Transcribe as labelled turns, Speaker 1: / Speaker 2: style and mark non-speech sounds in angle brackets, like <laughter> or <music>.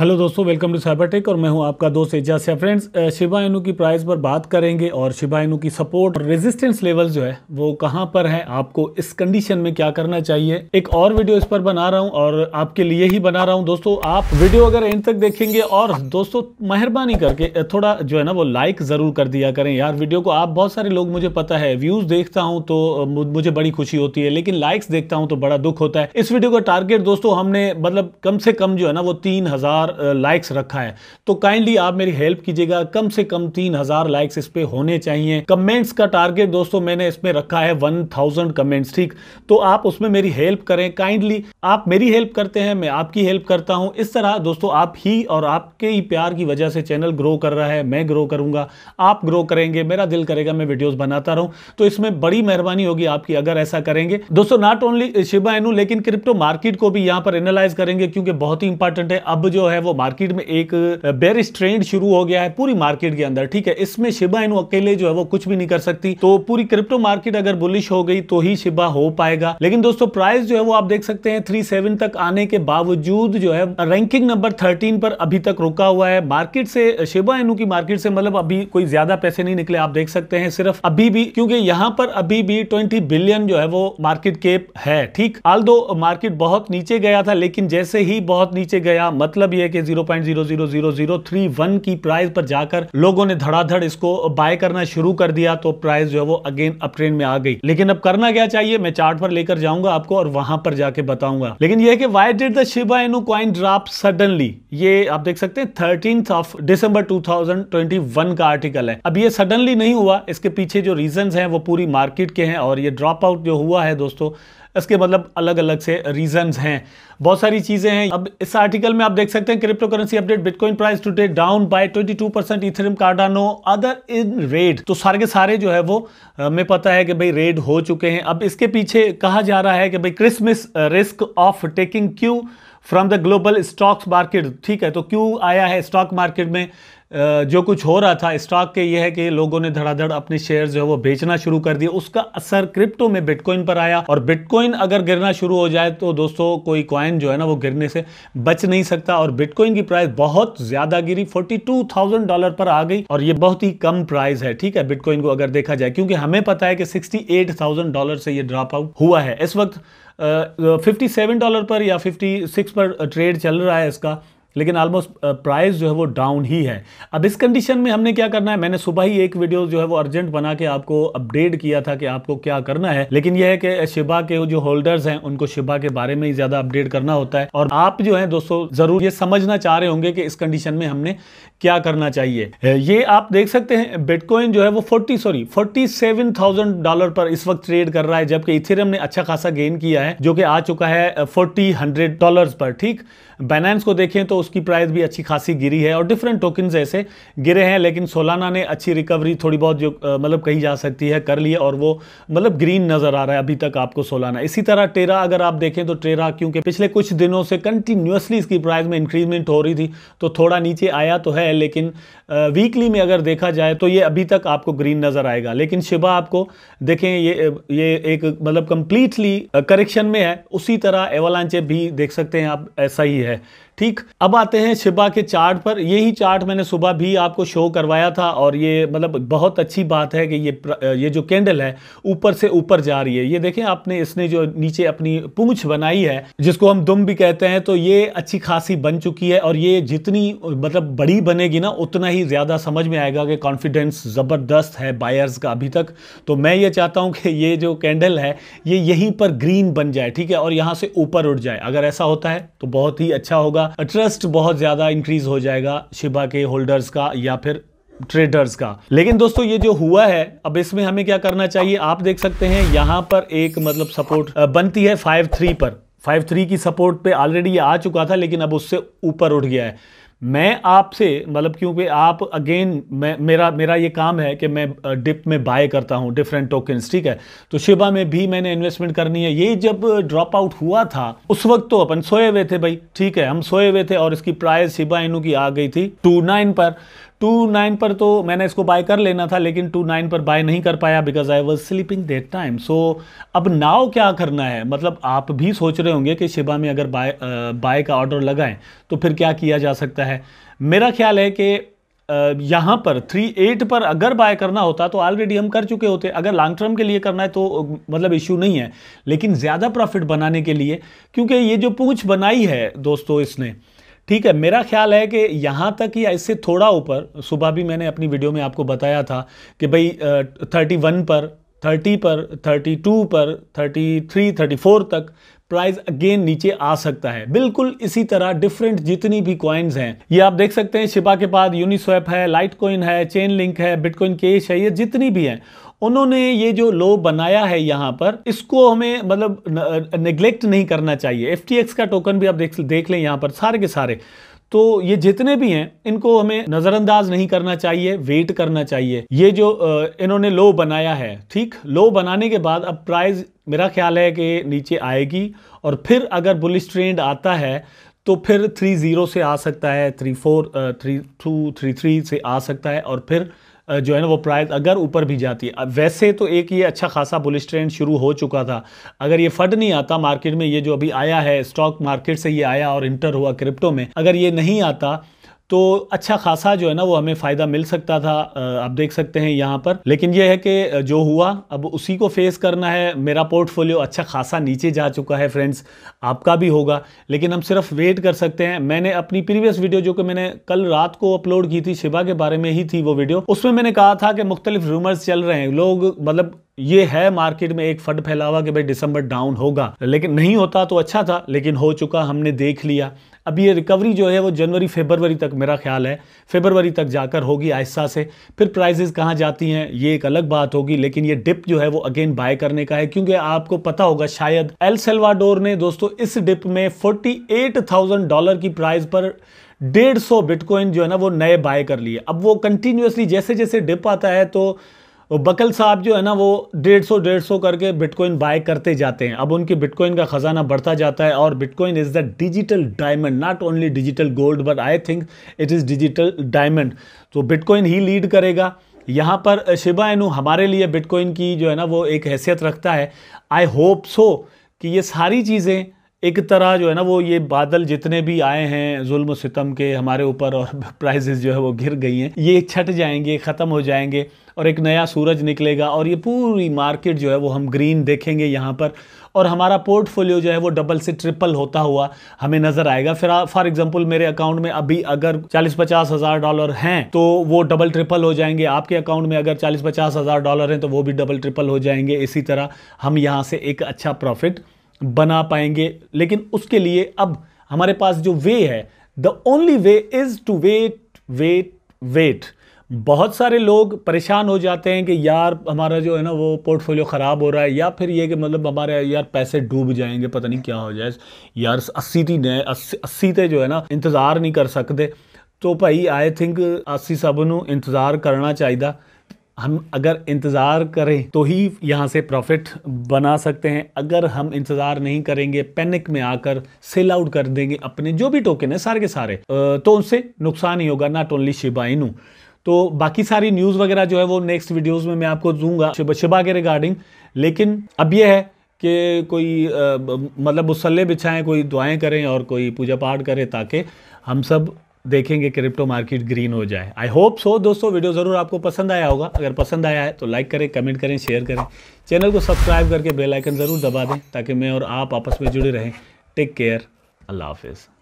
Speaker 1: hello दोस्तों welcome to cyber tech और मैं हूं आपका दोस्त एजाज है फ्रेंड्स शिवा इनू की प्राइस पर बात करेंगे और शिवा इनू की सपोर्ट और रेजिस्टेंस लेवल जो है वो कहां पर है आपको इस कंडीशन में क्या करना चाहिए एक और वीडियो इस पर बना रहा हूं और आपके लिए ही बना रहा हूं दोस्तों आप वीडियो अगर एंड तक देखेंगे और दोस्तों मेहरबानी करके थोड़ा जो है ना वो लाइक ज़रूर कर दिया करें यार वीडियो को आप बहुत सारे लोग मुझे पता है व्यूज़ देखता हूँ तो मुझे बड़ी खुशी होती है लेकिन लाइक्स देखता हूँ तो बड़ा दुख होता है इस वीडियो का टारगेट दोस्तों हमने मतलब कम से कम जो है ना वो तीन लाइक्स रखा है तो काइंडली आप मेरी हेल्प कीजिएगा कम से कम तीन हज़ार लाइक्स इस पे होने चाहिए कमेंट्स का टारगेट दोस्तों मैंने इसमें रखा है वन थाउजेंड कमेंट्स ठीक तो आप उसमें मेरी हेल्प करें काइंडली आप मेरी हेल्प करते हैं मैं आपकी हेल्प करता हूं इस तरह दोस्तों आप ही और आपके ही प्यार की वजह से चैनल ग्रो कर रहा है मैं ग्रो करूंगा आप ग्रो करेंगे मेरा दिल करेगा मैं वीडियोज बनाता रहूं तो इसमें बड़ी मेहरबानी होगी आपकी अगर ऐसा करेंगे दोस्तों नॉट ओनली शिबा एनू लेकिन क्रिप्टो मार्केट को भी यहां पर एनालाइज करेंगे क्योंकि बहुत ही इंपॉर्टेंट है अब जो है है वो मार्केट में एक बेरिस ट्रेंड शुरू हो गया है पूरी मार्केट के अंदर ठीक है इसमें शिबा इन अकेले जो है वो कुछ भी नहीं कर सकती तो पूरी क्रिप्टो मार्केट अगर बुलिश हो गई तो ही शिबा हो पाएगा लेकिन दोस्तों प्राइस जो है वो आप देख सकते हैं थ्री तक आने के बावजूद जो है रैंकिंग नंबर थर्टीन पर अभी तक रुका हुआ है मार्केट से शिबा इनू की मार्केट से मतलब अभी कोई ज्यादा पैसे नहीं निकले आप देख सकते हैं सिर्फ अभी भी क्योंकि यहाँ पर अभी भी ट्वेंटी बिलियन जो है वो मार्केट केप है ठीक आल मार्केट बहुत नीचे गया था लेकिन जैसे ही बहुत नीचे गया मतलब ये के 0.00031 की प्राइस पर जाकर लोगों ने धड़ाधड़ इसको बाय करना शुरू कर दिया तो प्राइस जो है वो अगेन अप ट्रेंड में आ गई लेकिन अब करना क्या चाहिए मैं चार्ट पर लेकर जाऊंगा आपको और वहां पर जाके बताऊंगा लेकिन यह why did the Shiba Inu coin drop suddenly ये आप देख सकते हैं थर्टीन ऑफ दिसंबर 2021 का आर्टिकल है अब ये सडनली नहीं हुआ इसके पीछे जो रीजन है वो पूरी मार्केट के हैं और ये ड्रॉप आउट जो हुआ है दोस्तों इसके मतलब अलग अलग से रीजंस हैं बहुत सारी चीज़ें हैं अब इस आर्टिकल में आप देख सकते हैं crypto currency update bitcoin price today down by 22 percent Ethereum Cardano other in red तो सारे के सारे जो है वो हमें पता है कि भाई रेड हो चुके हैं अब इसके पीछे कहा जा रहा है कि भाई Christmas risk off taking cue from the global stocks market ठीक है तो क्यों आया है स्टॉक मार्केट में जो कुछ हो रहा था स्टॉक के ये है कि लोगों ने धड़ाधड़ अपने शेयर जो है वो बेचना शुरू कर दिए उसका असर क्रिप्टो में बिटकॉइन पर आया और बिटकॉइन अगर गिरना शुरू हो जाए तो दोस्तों कोई कॉइन जो है ना वो गिरने से बच नहीं सकता और बिटकॉइन की प्राइस बहुत ज्यादा गिरी फोर्टी डॉलर पर आ गई और ये बहुत ही कम प्राइस है ठीक है बिटकॉइन को अगर देखा जाए क्योंकि हमें पता है कि सिक्सटी डॉलर से ये ड्रॉप आउट हुआ है इस वक्त फिफ्टी सेवन डॉलर पर या फिफ्टी सिक्स पर ट्रेड चल रहा है इसका लेकिन ऑलमोस्ट प्राइस uh, जो है वो डाउन ही है अब इस कंडीशन में हमने क्या करना है मैंने सुबह ही एक वीडियो जो है वो अर्जेंट बना के आपको अपडेट किया था कि आपको क्या करना है लेकिन यह है कि शिबा के जो होल्डर्स हैं उनको शिबा के बारे में ही ज़्यादा अपडेट करना होता है और आप जो है दोस्तों ज़रूर ये समझना चाह रहे होंगे कि इस कंडीशन में हमने क्या करना चाहिए ये आप देख सकते हैं बिटकॉइन जो है वो forty sorry forty seven thousand dollar पर इस वक्त ट्रेड कर रहा है जबकि इथेरियम ने अच्छा खासा गेन किया है जो कि आ चुका है फोर्टी हंड्रेड डॉलर पर ठीक बैनांस को देखें तो उसकी प्राइस भी अच्छी खासी गिरी है और डिफरेंट टोकन ऐसे गिरे हैं लेकिन सोलाना ने अच्छी रिकवरी थोड़ी बहुत जो मतलब कही जा सकती है कर ली है और वो मतलब ग्रीन नज़र आ रहा है अभी तक आपको सोलाना इसी तरह टेरा अगर आप देखें तो टेरा क्योंकि पिछले कुछ दिनों से कंटिन्यूसली इसकी प्राइस में इंक्रीजमेंट हो रही थी तो थोड़ा नीचे आया तो है लेकिन वीकली में अगर देखा जाए तो ये अभी तक आपको ग्रीन नज़र आएगा लेकिन शिबा आपको देखें ये ये एक मतलब कंप्लीटली करेक्शन में है उसी तरह एवलांचे भी देख सकते हैं आप ऐसा ही है ठीक अब आते हैं शिबा के चार्ट पर यही चार्ट मैंने सुबह भी आपको शो करवाया था और ये मतलब बहुत अच्छी बात है कि ये ये जो कैंडल है ऊपर से ऊपर जा रही है ये देखें आपने इसने जो नीचे अपनी पूंछ बनाई है जिसको हम दुम भी कहते हैं तो ये अच्छी खासी बन चुकी है और ये जितनी मतलब बड़ी बनेगी ना उतना ही ज़्यादा समझ में आएगा कि कॉन्फिडेंस ज़बरदस्त है बायर्स का अभी तक तो मैं ये चाहता हूं कि ये जो कैंडल है ये यहीं पर ग्रीन बन जाए ठीक है और यहाँ से ऊपर उठ जाए अगर ऐसा होता है तो बहुत ही अच्छा होगा ट्रस्ट बहुत ज़्यादा इंक्रीज हो जाएगा शिबा के होल्डर्स का या फिर ट्रेडर्स का लेकिन दोस्तों ये जो हुआ है अब इसमें हमें क्या करना चाहिए आप देख सकते हैं यहां पर एक मतलब सपोर्ट बनती है फाइव थ्री पर फाइव थ्री की सपोर्ट पे ऑलरेडी ये आ चुका था लेकिन अब उससे ऊपर उठ गया है मैं आपसे मतलब क्योंकि आप अगेन मैं मेरा मेरा ये काम है कि मैं डिप में बाय करता हूँ डिफरेंट टोकन्स ठीक है तो शिबा में भी मैंने इन्वेस्टमेंट करनी है ये जब ड्रॉप आउट हुआ था उस वक्त तो अपन सोए हुए थे भाई ठीक है हम सोए हुए थे और इसकी प्राइस शिबा इनू की आ गई थी टू नाइन पर टू नाइन पर तो मैंने इसको बाय कर लेना था लेकिन टू नाइन पर बाय नहीं कर पाया because I was sleeping that time so अब नाव क्या करना है मतलब आप भी सोच रहे होंगे कि शिबा में अगर बाय बाय का ऑर्डर लगाएं तो फिर क्या किया जा सकता है मेरा ख्याल है कि यहाँ पर थ्री एट पर अगर बाय करना होता तो ऑलरेडी हम कर चुके होते अगर लॉन्ग टर्म के लिए करना है तो मतलब इश्यू नहीं है लेकिन ज़्यादा प्रॉफिट बनाने के लिए क्योंकि ये जो पूछ बनाई है दोस्तों इसने ठीक है मेरा ख्याल है कि यहाँ तक या इससे थोड़ा ऊपर सुबह भी मैंने अपनी वीडियो में आपको बताया था कि भाई थर्टी वन पर थर्टी पर थर्टी टू पर थर्टी थ्री थर्टी फोर तक प्राइस अगेन नीचे आ सकता है बिल्कुल इसी तरह डिफरेंट जितनी भी कॉइन्स हैं ये आप देख सकते हैं शिपा के पास यूनिस्वेप है लाइट कॉइन है चेन लिंक है बिटकॉइन केश है ये जितनी भी हैं उन्होंने ये जो लो बनाया है यहाँ पर इसको हमें मतलब नेग्लेक्ट नहीं करना चाहिए एफ का टोकन भी आप देख देख लें यहाँ पर सारे के सारे तो ये जितने भी हैं इनको हमें नज़रअंदाज नहीं करना चाहिए वेट करना चाहिए ये जो इन्होंने लो बनाया है ठीक लो बनाने के बाद अब प्राइस मेरा ख्याल है कि नीचे आएगी और फिर अगर बुलिश ट्रेंड आता है तो फिर थ्री ज़ीरो से आ सकता है three four three two three three से आ सकता है और फिर जो है ना वो प्राइस अगर ऊपर भी जाती है वैसे तो एक ये अच्छा खासा बुलिश ट्रेंड शुरू हो चुका था अगर ये फट नहीं आता मार्केट में ये जो अभी आया है स्टॉक मार्केट से ये आया और इंटर हुआ क्रिप्टो में अगर ये नहीं आता तो अच्छा खासा जो है ना वो हमें फ़ायदा मिल सकता था आप देख सकते हैं यहाँ पर लेकिन यह है कि जो हुआ अब उसी को फेस करना है मेरा पोर्टफोलियो अच्छा खासा नीचे जा चुका है फ्रेंड्स आपका भी होगा लेकिन हम सिर्फ वेट कर सकते हैं मैंने अपनी प्रीवियस वीडियो जो कि मैंने कल रात को अपलोड की थी शिवा के बारे में ही थी वो वीडियो उसमें मैंने कहा था कि मुख्तलिफ रूमर्स चल रहे हैं लोग मतलब ये है मार्केट में एक फंड फैला हुआ कि भाई दिसंबर डाउन होगा लेकिन नहीं होता तो अच्छा था लेकिन हो चुका हमने देख लिया अब ये रिकवरी जो है वो जनवरी फेबरवरी तक मेरा ख्याल है फेबरवरी तक जाकर होगी आहिस्ता से फिर प्राइजेस कहाँ जाती हैं ये एक अलग बात होगी लेकिन ये डिप जो है वो अगेन बाय करने का है क्योंकि आपको पता होगा शायद एल सेल्वाडोर ने दोस्तों इस डिप में फोर्टी डॉलर की प्राइस पर डेढ़ सौ बिटकॉइन जो है ना वो नए बाय कर लिए अब वो कंटिन्यूसली जैसे जैसे डिप आता है तो वो बकल साहब जो है ना वो डेढ़ सौ डेढ़ सौ करके बिटकॉइन बाय करते जाते हैं अब उनकी बिटकॉइन का ख़जाना बढ़ता जाता है और bitcoin is the digital diamond not only digital gold but I think it is digital diamond तो बिटकॉइन ही लीड करेगा यहाँ पर शिबा एनु हमारे लिए बिटकॉइन की जो है ना वो एक हैसियत रखता है आई होप सो कि ये सारी चीज़ें एक तरह जो है ना वो ये बादल जितने भी आए हैं जुल्म सितम के हमारे ऊपर और प्राइजेस <laughs> जो है वो गिर गई हैं ये छट जाएंगे ख़त्म हो जाएंगे और एक नया सूरज निकलेगा और ये पूरी मार्केट जो है वो हम ग्रीन देखेंगे यहाँ पर और हमारा पोर्टफोलियो जो है वो डबल से ट्रिपल होता हुआ हमें नज़र आएगा फिर फॉर एग्जांपल मेरे अकाउंट में अभी अगर चालीस पचास हज़ार डॉलर हैं तो वो डबल ट्रिपल हो जाएंगे आपके अकाउंट में अगर चालीस पचास हज़ार डॉलर हैं तो वो भी डबल ट्रिपल हो जाएंगे इसी तरह हम यहाँ से एक अच्छा प्रॉफिट बना पाएंगे लेकिन उसके लिए अब हमारे पास जो वे है the only way is to wait wait wait बहुत सारे लोग परेशान हो जाते हैं कि यार हमारा जो है ना वो पोर्टफोलियो ख़राब हो रहा है या फिर ये कि मतलब हमारे यार पैसे डूब जाएंगे पता नहीं क्या हो जाए यार अस्सी थी नए अस्सी थे जो है ना इंतज़ार नहीं कर सकते तो भाई आई थिंक अस्सी सबनों इंतज़ार करना चाहिए हम अगर इंतज़ार करें तो ही यहाँ से प्रॉफिट बना सकते हैं अगर हम इंतज़ार नहीं करेंगे पैनिक में आकर सेल आउट कर देंगे अपने जो भी टोकन है सारे के सारे तो उनसे नुकसान ही होगा नॉट ओनली शिबाइनू तो बाकी सारी न्यूज़ वगैरह जो है वो नेक्स्ट वीडियोज़ में मैं आपको दूंगा शिबा शिबा के रिगार्डिंग लेकिन अब यह है कि कोई आ, मतलब मुसल्ले बिछाएं कोई दुआएं करें और कोई पूजा पाठ करें ताकि हम सब देखेंगे क्रिप्टो मार्केट ग्रीन हो जाए आई होप सो दोस्तों वीडियो ज़रूर आपको पसंद आया होगा अगर पसंद आया है तो लाइक करें कमेंट करें शेयर करें चैनल को सब्सक्राइब करके बेल आइकन ज़रूर दबा दें ताकि मैं और आप आपस में जुड़े रहें टेक केयर अल्लाह हाफिज़